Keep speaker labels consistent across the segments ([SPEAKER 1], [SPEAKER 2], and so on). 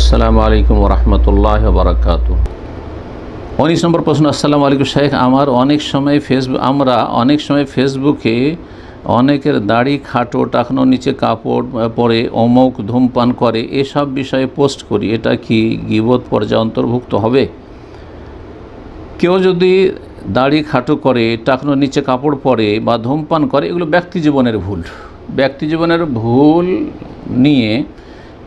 [SPEAKER 1] আসসালামু আলাইকুম রহমতুল্লাহ বারাকাতু উনিশ নম্বর প্রশ্ন আসসালামু আলাইকুম শেখ আমার অনেক সময় ফেসবুক আমরা অনেক সময় ফেসবুকে অনেকের দাড়ি খাটো টাকনো নিচে কাপড় পরে অমুক ধূমপান করে এসব বিষয়ে পোস্ট করি এটা কি গিবত পর্যায়ে অন্তর্ভুক্ত হবে কেউ যদি দাড়ি খাটো করে টাকনো নিচে কাপড় পরে বা ধূমপান করে এগুলো ব্যক্তি জীবনের ভুল ব্যক্তি জীবনের ভুল নিয়ে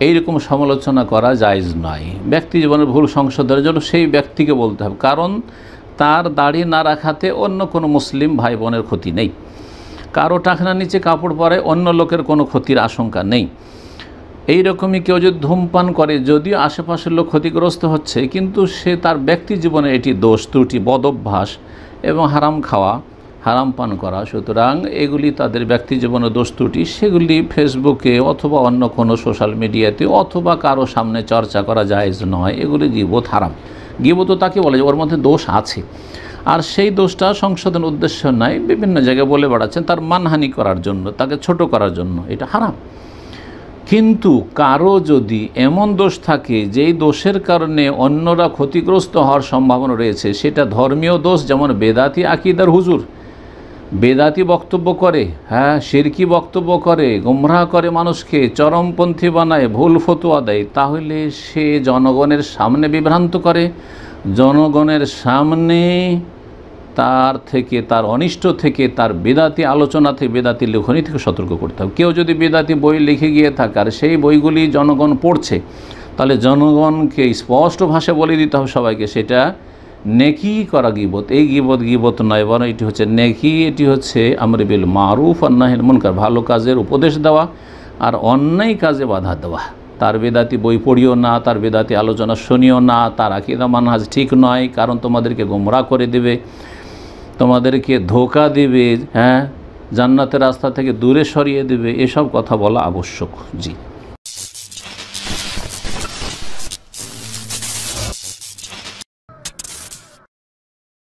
[SPEAKER 1] এইরকম সমালোচনা করা যায়জ নয় ব্যক্তি জীবনের ভুল সংশোধনের জন্য সেই ব্যক্তিকে বলতে হবে কারণ তার দাড়ি না রাখাতে অন্য কোনো মুসলিম ভাই বোনের ক্ষতি নেই কারো টাকনা নিচে কাপড় পরে অন্য লোকের কোনো ক্ষতির আশঙ্কা নেই এই রকমই কেউ যদি ধূমপান করে যদিও আশেপাশের লোক ক্ষতিগ্রস্ত হচ্ছে কিন্তু সে তার ব্যক্তি জীবনে এটি দোষ ত্রুটি বদভ্যাস এবং হারাম খাওয়া হারাম পান করা সুতরাং এগুলি তাদের ব্যক্তি জীবনের দোষ ত্রুটি সেগুলি ফেসবুকে অথবা অন্য কোনো সোশ্যাল মিডিয়াতে অথবা কারো সামনে চর্চা করা যায় নয় এগুলি গিবোধ হারাম গিবোধ তাকে বলে যে ওর মধ্যে দোষ আছে আর সেই দোষটা সংশোধন উদ্দেশ্য নাই বিভিন্ন জায়গায় বলে বেড়াচ্ছেন তার মানহানি করার জন্য তাকে ছোট করার জন্য এটা হারাম কিন্তু কারো যদি এমন দোষ থাকে যেই দোষের কারণে অন্যরা ক্ষতিগ্রস্ত হওয়ার সম্ভাবনা রয়েছে সেটা ধর্মীয় দোষ যেমন বেদাতি আকিদার হুজুর বেদাতি বক্তব্য করে হ্যাঁ সেরকি বক্তব্য করে গুমরাহ করে মানুষকে চরমপন্থী বানায় ভুল ফতুয়া দেয় তাহলে সে জনগণের সামনে বিভ্রান্ত করে জনগণের সামনে তার থেকে তার অনিষ্ট থেকে তার বেদাতি আলোচনা থেকে বেদাতি লেখনী থেকে সতর্ক করতে হবে কেউ যদি বেদাতি বই লিখে গিয়ে থাকে আর সেই বইগুলি জনগণ পড়ছে তাহলে জনগণকে স্পষ্ট ভাষা বলে দিতে হবে সবাইকে সেটা নেকি করা গিবত এই গিবত গিবত নয় বরং এটি হচ্ছে নেকি এটি হচ্ছে আমরিবিল মারুফ অন্যাহের মনকার ভালো কাজের উপদেশ দেওয়া আর অন্যায় কাজে বাধা দেওয়া তার বেদাতি বই পড়িও না তার বেদাতি আলোচনা শুনিও না তার আকিদা মানহাজ ঠিক নয় কারণ তোমাদেরকে গোমরা করে দেবে তোমাদেরকে ধোকা দেবে হ্যাঁ জান্নাতের রাস্তা থেকে দূরে সরিয়ে দেবে এসব কথা বলা আবশ্যক জি